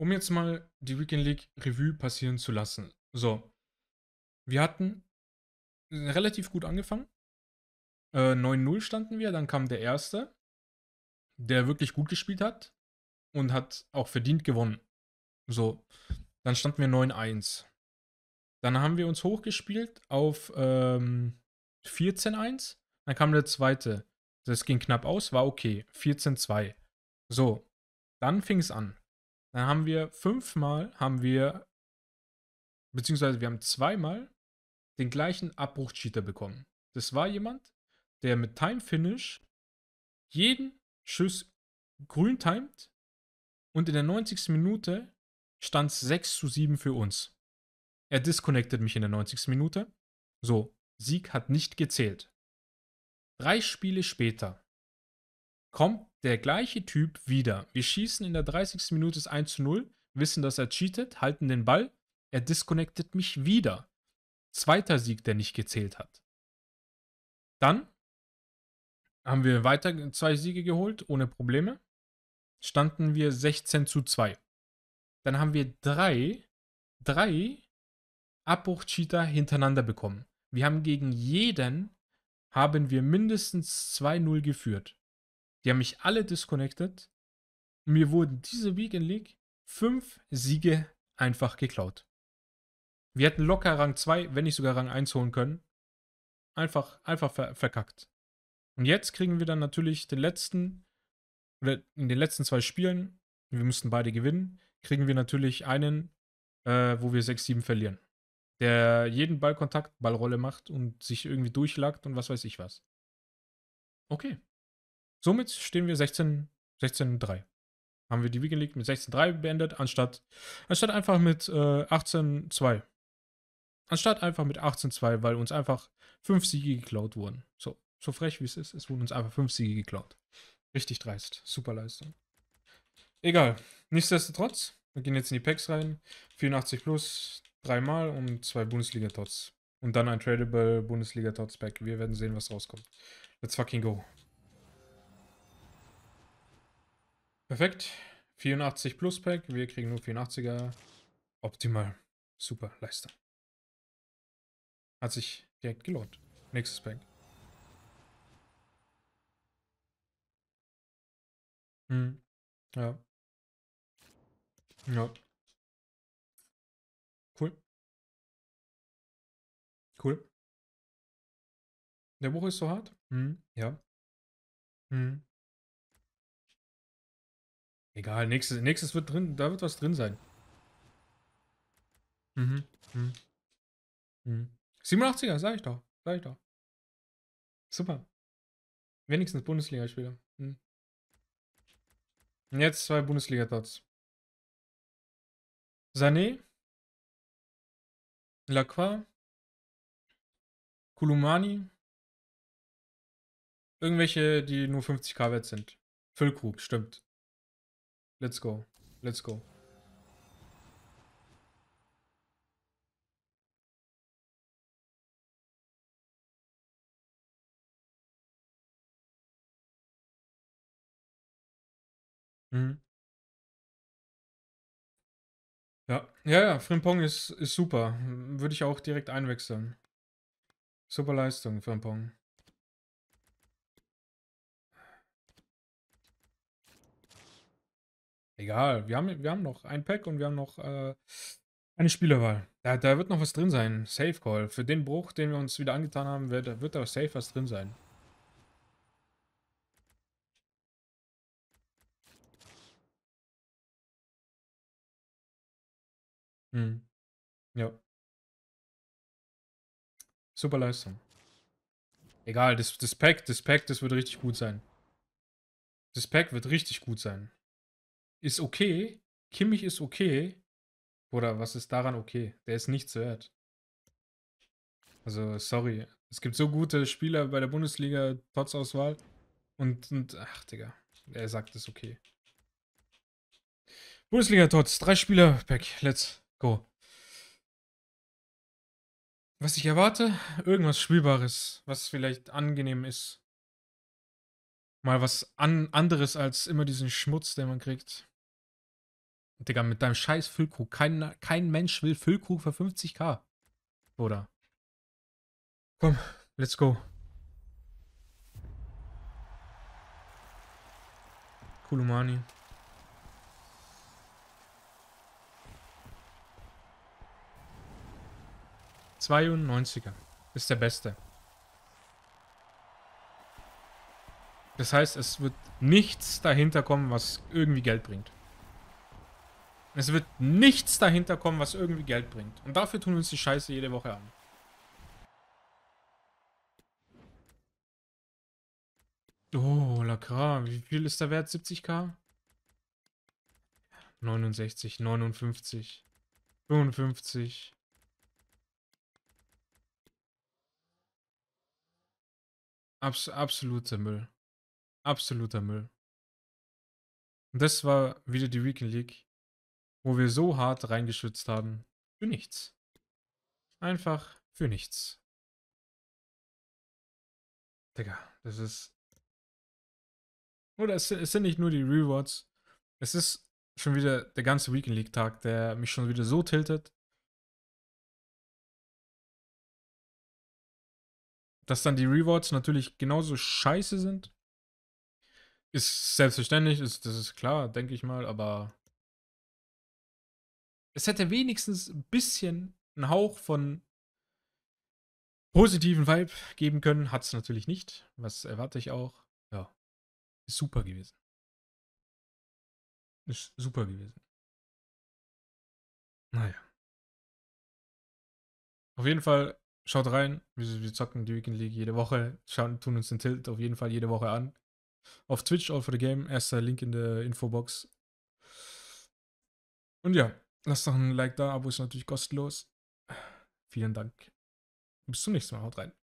Um jetzt mal die Weekend League Revue passieren zu lassen. So, wir hatten äh, relativ gut angefangen. Äh, 9-0 standen wir, dann kam der erste, der wirklich gut gespielt hat und hat auch verdient gewonnen. So, dann standen wir 9-1. Dann haben wir uns hochgespielt auf ähm, 14-1. Dann kam der zweite. Das ging knapp aus, war okay. 14-2. So, dann fing es an. Dann haben wir fünfmal, haben wir, beziehungsweise wir haben zweimal den gleichen Abbruch-Cheater bekommen. Das war jemand, der mit Time Finish jeden Schuss grün timet und in der 90. Minute stand es 6 zu 7 für uns. Er disconnected mich in der 90. Minute. So, Sieg hat nicht gezählt. Drei Spiele später kommt der gleiche Typ wieder. Wir schießen in der 30. Minute das 1 zu 0, wissen, dass er cheatet, halten den Ball, er disconnectet mich wieder. Zweiter Sieg, der nicht gezählt hat. Dann haben wir weiter zwei Siege geholt, ohne Probleme. Standen wir 16 zu 2. Dann haben wir drei, drei Abbruch-Cheater hintereinander bekommen. Wir haben gegen jeden, haben wir mindestens 2-0 geführt. Die haben mich alle disconnected. Und mir wurden diese Weekend League fünf Siege einfach geklaut. Wir hätten locker Rang 2, wenn nicht sogar Rang 1 holen können. Einfach, einfach ver verkackt. Und jetzt kriegen wir dann natürlich den letzten, oder in den letzten zwei Spielen, wir müssten beide gewinnen, kriegen wir natürlich einen, äh, wo wir 6-7 verlieren. Der jeden Ballkontakt, Ballrolle macht und sich irgendwie durchlagt und was weiß ich was. Okay, Somit stehen wir 16, 16 3. Haben wir die Weekend League mit 16 3 beendet, anstatt, anstatt einfach mit äh, 18 2. Anstatt einfach mit 18 2, weil uns einfach 5 Siege geklaut wurden. So, so frech wie es ist, es wurden uns einfach 5 Siege geklaut. Richtig dreist. Super Leistung. Egal. Nichtsdestotrotz, wir gehen jetzt in die Packs rein. 84 plus, dreimal und zwei Bundesliga-Tots. Und dann ein tradable Bundesliga-Tots-Pack. Wir werden sehen, was rauskommt. Let's fucking go. Perfekt. 84 Plus Pack. Wir kriegen nur 84er. Optimal. Super. Leistung. Hat sich direkt gelohnt. Nächstes Pack. Hm. Ja. Ja. Cool. Cool. Der Buch ist so hart? Hm. Ja. Hm. Egal, nächstes, nächstes wird drin, da wird was drin sein. Mhm. mhm. mhm. 87er, sag ich doch. Sag ich doch. Super. Wenigstens Bundesligaspieler. Hm. Jetzt zwei Bundesliga-Tots. Sané. Lacroix. Kulumani. Irgendwelche, die nur 50k wert sind. Füllkrug, stimmt. Let's go. Let's go. Mhm. Ja, ja, ja, Frimpong ist, ist super. Würde ich auch direkt einwechseln. Super Leistung, Frimpong. Egal, wir haben, wir haben noch ein Pack und wir haben noch äh, eine Spielerwahl. Da, da wird noch was drin sein. Safe Call. Für den Bruch, den wir uns wieder angetan haben, wird, wird da safe was drin sein. Hm. Ja. Super Leistung. Egal, das, das Pack, das Pack, das wird richtig gut sein. Das Pack wird richtig gut sein ist okay. Kimmich ist okay. Oder was ist daran okay? Der ist nichts wert. Also, sorry. Es gibt so gute Spieler bei der Bundesliga, Tots-Auswahl. Und, und, ach, Digga. Er sagt, es ist okay. Bundesliga Tots, drei Spieler, Pack, let's go. Was ich erwarte, irgendwas Spielbares, was vielleicht angenehm ist. Mal was an anderes als immer diesen Schmutz, den man kriegt. Digga, mit deinem scheiß Füllkrug. Kein, kein Mensch will Füllkrug für 50k. Oder? Komm, let's go. Kulumani. 92er. ist der beste. Das heißt, es wird nichts dahinter kommen, was irgendwie Geld bringt. Es wird nichts dahinter kommen, was irgendwie Geld bringt. Und dafür tun wir uns die Scheiße jede Woche an. Oh, Lacra, wie viel ist der Wert? 70k? 69, 59, 55. Abs absoluter Müll. Absoluter Müll. Und das war wieder die Weekend League wo wir so hart reingeschützt haben. Für nichts. Einfach für nichts. Digga, das ist... Oder es, es sind nicht nur die Rewards. Es ist schon wieder der ganze Weekend League Tag, der mich schon wieder so tiltet. Dass dann die Rewards natürlich genauso scheiße sind, ist selbstverständlich, ist, das ist klar, denke ich mal, aber es hätte wenigstens ein bisschen einen Hauch von positiven Vibe geben können. Hat es natürlich nicht. Was erwarte ich auch? Ja. Ist super gewesen. Ist super gewesen. Naja. Auf jeden Fall, schaut rein. Wir, wir zocken die Weekend League jede Woche. Schauen, tun uns den Tilt auf jeden Fall jede Woche an. Auf Twitch, All for the Game. Erster Link in der Infobox. Und ja, Lasst doch ein Like da, Abo ist natürlich kostenlos. Vielen Dank. Bis zum nächsten Mal. Haut rein.